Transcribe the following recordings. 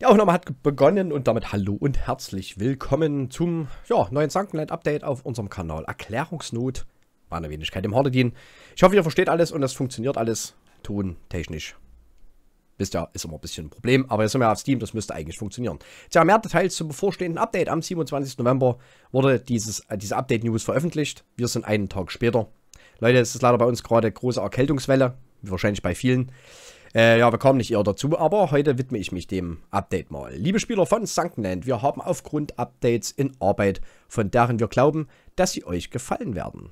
Die Aufnahme hat begonnen und damit hallo und herzlich willkommen zum ja, neuen Sankenland-Update auf unserem Kanal. Erklärungsnot war eine Wenigkeit im Hordedin. Ich hoffe, ihr versteht alles und das funktioniert alles tontechnisch. Wisst ihr, ist immer ein bisschen ein Problem, aber jetzt sind wir auf Steam, das müsste eigentlich funktionieren. Tja, mehr Details zum bevorstehenden Update. Am 27. November wurde dieses, äh, diese Update-News veröffentlicht. Wir sind einen Tag später. Leute, es ist leider bei uns gerade große Erkältungswelle, wie wahrscheinlich bei vielen. Äh, ja, wir kamen nicht eher dazu, aber heute widme ich mich dem Update mal. Liebe Spieler von Sunkenland, wir haben aufgrund Updates in Arbeit, von deren wir glauben, dass sie euch gefallen werden.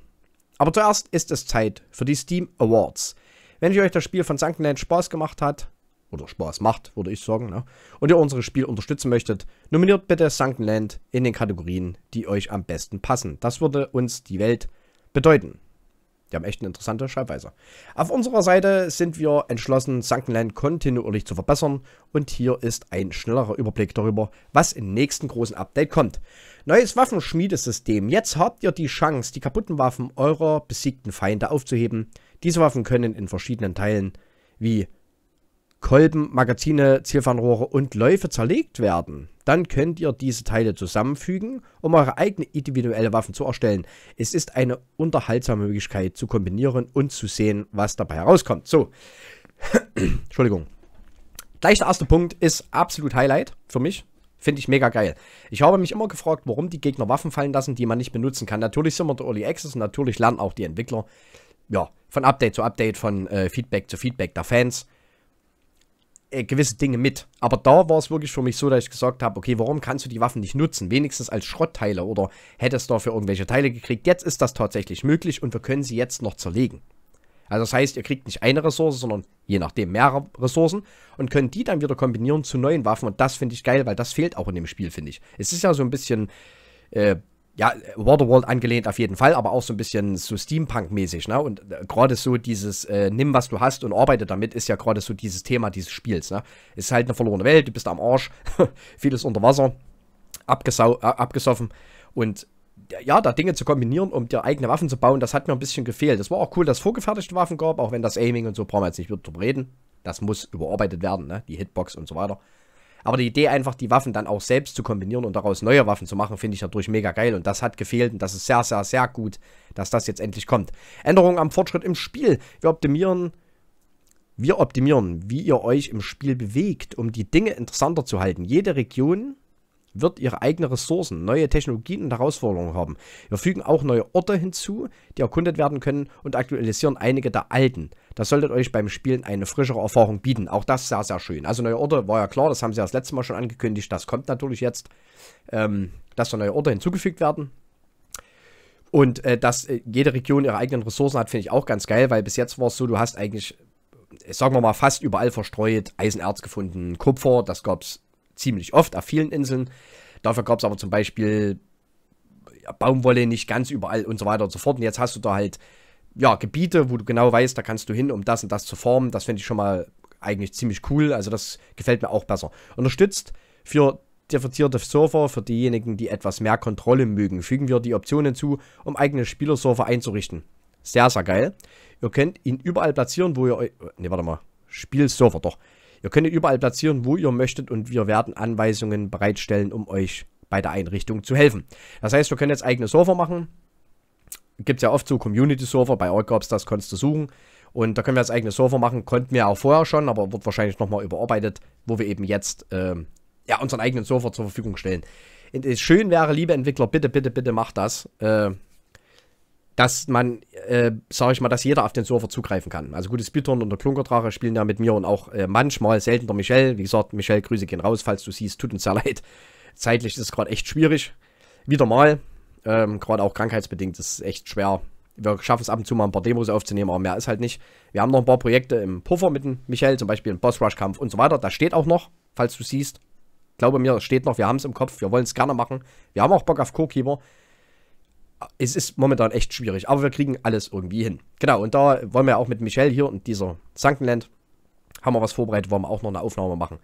Aber zuerst ist es Zeit für die Steam Awards. Wenn euch das Spiel von Sunkenland Spaß gemacht hat, oder Spaß macht, würde ich sagen, ne? und ihr unser Spiel unterstützen möchtet, nominiert bitte Sunkenland in den Kategorien, die euch am besten passen. Das würde uns die Welt bedeuten. Die haben echt eine interessante Schreibweise. Auf unserer Seite sind wir entschlossen, Sankenland kontinuierlich zu verbessern und hier ist ein schnellerer Überblick darüber, was im nächsten großen Update kommt. Neues Waffenschmiedesystem. Jetzt habt ihr die Chance, die kaputten Waffen eurer besiegten Feinde aufzuheben. Diese Waffen können in verschiedenen Teilen wie Kolben, Magazine, Zielfernrohre und Läufe zerlegt werden, dann könnt ihr diese Teile zusammenfügen, um eure eigene individuelle Waffen zu erstellen. Es ist eine unterhaltsame Möglichkeit zu kombinieren und zu sehen, was dabei herauskommt. So, Entschuldigung. Gleich der erste Punkt ist absolut Highlight für mich. Finde ich mega geil. Ich habe mich immer gefragt, warum die Gegner Waffen fallen lassen, die man nicht benutzen kann. Natürlich sind wir der Early Access und natürlich lernen auch die Entwickler ja, von Update zu Update, von äh, Feedback zu Feedback der Fans äh, gewisse Dinge mit. Aber da war es wirklich für mich so, dass ich gesagt habe, okay, warum kannst du die Waffen nicht nutzen? Wenigstens als Schrottteile oder hättest dafür irgendwelche Teile gekriegt. Jetzt ist das tatsächlich möglich und wir können sie jetzt noch zerlegen. Also das heißt, ihr kriegt nicht eine Ressource, sondern je nachdem mehrere Ressourcen und könnt die dann wieder kombinieren zu neuen Waffen. Und das finde ich geil, weil das fehlt auch in dem Spiel, finde ich. Es ist ja so ein bisschen äh, ja, Waterworld angelehnt auf jeden Fall, aber auch so ein bisschen so Steampunk-mäßig, ne? Und äh, gerade so dieses äh, Nimm, was du hast und arbeite damit, ist ja gerade so dieses Thema dieses Spiels, ne? Ist halt eine verlorene Welt, du bist am Arsch, vieles unter Wasser, abgesau abgesoffen und ja, da Dinge zu kombinieren, um dir eigene Waffen zu bauen, das hat mir ein bisschen gefehlt. Es war auch cool, dass es vorgefertigte Waffen gab, auch wenn das Aiming und so brauchen wir jetzt nicht drüber reden. Das muss überarbeitet werden, ne? Die Hitbox und so weiter. Aber die Idee einfach, die Waffen dann auch selbst zu kombinieren und daraus neue Waffen zu machen, finde ich dadurch mega geil. Und das hat gefehlt und das ist sehr, sehr, sehr gut, dass das jetzt endlich kommt. Änderungen am Fortschritt im Spiel. Wir optimieren wir optimieren, wie ihr euch im Spiel bewegt, um die Dinge interessanter zu halten. Jede Region wird ihre eigenen Ressourcen, neue Technologien und Herausforderungen haben. Wir fügen auch neue Orte hinzu, die erkundet werden können und aktualisieren einige der alten. Das solltet euch beim Spielen eine frischere Erfahrung bieten. Auch das sah sehr schön. Also neue Orte war ja klar, das haben sie ja das letzte Mal schon angekündigt. Das kommt natürlich jetzt, ähm, dass da neue Orte hinzugefügt werden. Und äh, dass äh, jede Region ihre eigenen Ressourcen hat, finde ich auch ganz geil, weil bis jetzt war es so, du hast eigentlich, äh, sagen wir mal, fast überall verstreut Eisenerz gefunden, Kupfer, das gab es ziemlich oft auf vielen Inseln. Dafür gab es aber zum Beispiel Baumwolle nicht ganz überall und so weiter und so fort. Und jetzt hast du da halt ja, Gebiete, wo du genau weißt, da kannst du hin, um das und das zu formen. Das finde ich schon mal eigentlich ziemlich cool. Also das gefällt mir auch besser. Unterstützt für differenzierte Server, für diejenigen, die etwas mehr Kontrolle mögen, fügen wir die Option hinzu, um eigene Spielerserver einzurichten. Sehr, sehr geil. Ihr könnt ihn überall platzieren, wo ihr... Ne, warte mal. Spielserver, doch. Ihr könnt ihn überall platzieren, wo ihr möchtet und wir werden Anweisungen bereitstellen, um euch bei der Einrichtung zu helfen. Das heißt, wir können jetzt eigene Server machen, gibt es ja oft so Community-Server, bei Allcops, das konntest du suchen. Und da können wir das eigene Server machen, konnten wir auch vorher schon, aber wird wahrscheinlich nochmal überarbeitet, wo wir eben jetzt ähm, ja, unseren eigenen Server zur Verfügung stellen. Schön wäre, liebe Entwickler, bitte, bitte, bitte macht das. Äh, dass man, äh, sage ich mal, dass jeder auf den Server zugreifen kann. Also gutes Biton und der Klunkertrache spielen ja mit mir und auch äh, manchmal seltener Michelle. Wie gesagt, Michelle, Grüße gehen raus, falls du siehst, tut uns sehr leid. Zeitlich ist es gerade echt schwierig. Wieder mal, ähm, Gerade auch krankheitsbedingt das ist echt schwer. Wir schaffen es ab und zu mal ein paar Demos aufzunehmen, aber mehr ist halt nicht. Wir haben noch ein paar Projekte im Puffer mit dem Michael, zum Beispiel im Boss-Rush-Kampf und so weiter. Da steht auch noch, falls du siehst. Glaube mir, steht noch, wir haben es im Kopf, wir wollen es gerne machen. Wir haben auch Bock auf Co-Keeper es ist momentan echt schwierig, aber wir kriegen alles irgendwie hin. Genau, und da wollen wir auch mit Michelle hier und dieser Sankenland haben wir was vorbereitet, wollen wir auch noch eine Aufnahme machen.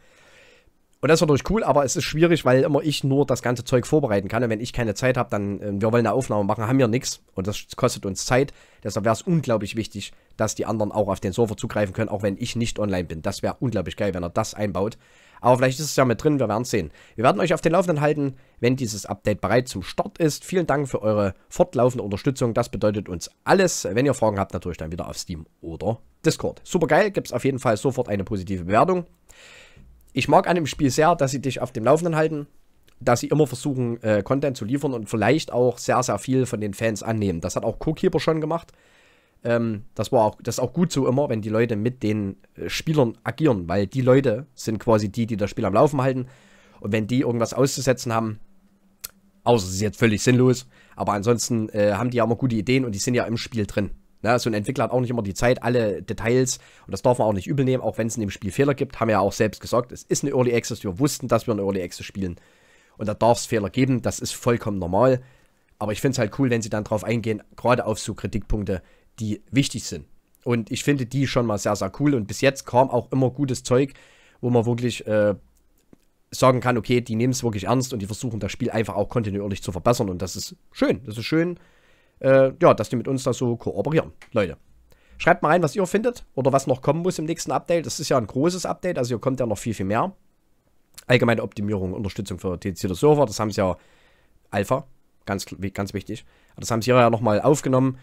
Und das ist natürlich cool, aber es ist schwierig, weil immer ich nur das ganze Zeug vorbereiten kann. Und wenn ich keine Zeit habe, dann, äh, wir wollen eine Aufnahme machen, haben wir nichts. Und das kostet uns Zeit. Deshalb wäre es unglaublich wichtig, dass die anderen auch auf den Server zugreifen können, auch wenn ich nicht online bin. Das wäre unglaublich geil, wenn er das einbaut. Aber vielleicht ist es ja mit drin, wir werden es sehen. Wir werden euch auf den Laufenden halten, wenn dieses Update bereit zum Start ist. Vielen Dank für eure fortlaufende Unterstützung. Das bedeutet uns alles. Wenn ihr Fragen habt, natürlich dann wieder auf Steam oder Discord. Super geil, gibt es auf jeden Fall sofort eine positive Bewertung ich mag an dem Spiel sehr, dass sie dich auf dem Laufenden halten, dass sie immer versuchen, äh, Content zu liefern und vielleicht auch sehr, sehr viel von den Fans annehmen. Das hat auch co schon gemacht. Ähm, das war auch, das ist auch gut so immer, wenn die Leute mit den äh, Spielern agieren, weil die Leute sind quasi die, die das Spiel am Laufen halten. Und wenn die irgendwas auszusetzen haben, außer es ist jetzt völlig sinnlos, aber ansonsten äh, haben die ja immer gute Ideen und die sind ja im Spiel drin. Ne, so ein Entwickler hat auch nicht immer die Zeit, alle Details, und das darf man auch nicht übel nehmen, auch wenn es in dem Spiel Fehler gibt, haben wir ja auch selbst gesagt, es ist eine Early Access, wir wussten, dass wir eine Early Access spielen. Und da darf es Fehler geben, das ist vollkommen normal. Aber ich finde es halt cool, wenn sie dann drauf eingehen, gerade auf so Kritikpunkte, die wichtig sind. Und ich finde die schon mal sehr, sehr cool. Und bis jetzt kam auch immer gutes Zeug, wo man wirklich äh, sagen kann, okay, die nehmen es wirklich ernst und die versuchen das Spiel einfach auch kontinuierlich zu verbessern. Und das ist schön. Das ist schön, äh, ja, dass die mit uns da so kooperieren, Leute. Schreibt mal rein, was ihr findet oder was noch kommen muss im nächsten Update. Das ist ja ein großes Update, also hier kommt ja noch viel, viel mehr. Allgemeine Optimierung, Unterstützung für dedizierte Server, das haben sie ja Alpha, ganz, ganz wichtig. Das haben sie ja nochmal aufgenommen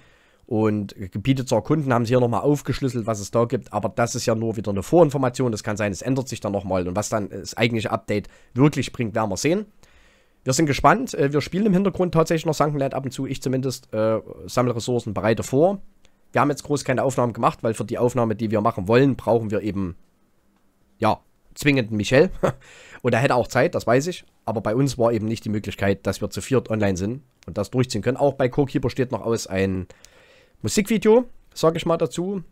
und Gebiete zu erkunden haben sie hier nochmal aufgeschlüsselt, was es da gibt. Aber das ist ja nur wieder eine Vorinformation. Das kann sein, es ändert sich dann nochmal. Und was dann das eigentliche Update wirklich bringt, werden wir sehen wir sind gespannt. Äh, wir spielen im Hintergrund tatsächlich noch Sunkenland ab und zu. Ich zumindest äh, sammle Ressourcen, bereite vor. Wir haben jetzt groß keine Aufnahmen gemacht, weil für die Aufnahme, die wir machen wollen, brauchen wir eben, ja, zwingend Michel. und er hätte auch Zeit, das weiß ich. Aber bei uns war eben nicht die Möglichkeit, dass wir zu viert online sind und das durchziehen können. Auch bei CoKeeper steht noch aus ein Musikvideo, sage ich mal dazu.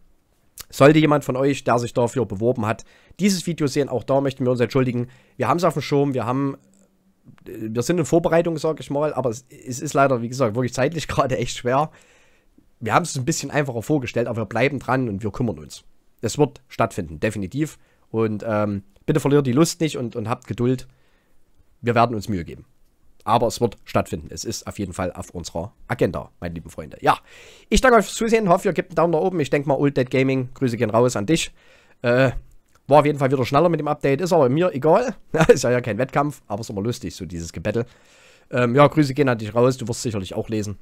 Sollte jemand von euch, der sich dafür beworben hat, dieses Video sehen, auch da möchten wir uns entschuldigen. Wir haben es auf dem Schirm, wir haben wir sind in Vorbereitung, sage ich mal, aber es, es, ist leider, wie gesagt, wirklich zeitlich gerade echt schwer. Wir haben es ein bisschen einfacher vorgestellt, aber wir bleiben dran und wir kümmern uns. Es wird stattfinden, definitiv. Und ähm, bitte verliert die Lust nicht und, und habt Geduld. Wir werden uns Mühe geben. Aber es wird stattfinden. Es ist auf jeden Fall auf unserer Agenda, meine lieben Freunde. Ja, ich danke euch fürs Zusehen. Hoffe, ihr gebt einen Daumen nach oben. Ich denke mal, Old Dead Gaming, Grüße gehen raus an dich. Äh, war auf jeden Fall wieder schneller mit dem Update, ist aber mir egal. ist ja, ja kein Wettkampf, aber ist immer lustig, so dieses Gebettel. Ähm, ja, Grüße gehen an dich raus, du wirst sicherlich auch lesen.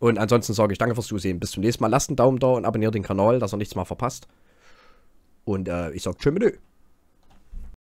Und ansonsten sage ich danke fürs Zusehen. Bis zum nächsten Mal. Lasst einen Daumen da und abonniert den Kanal, dass ihr nichts mehr verpasst. Und äh, ich sage tschüss mit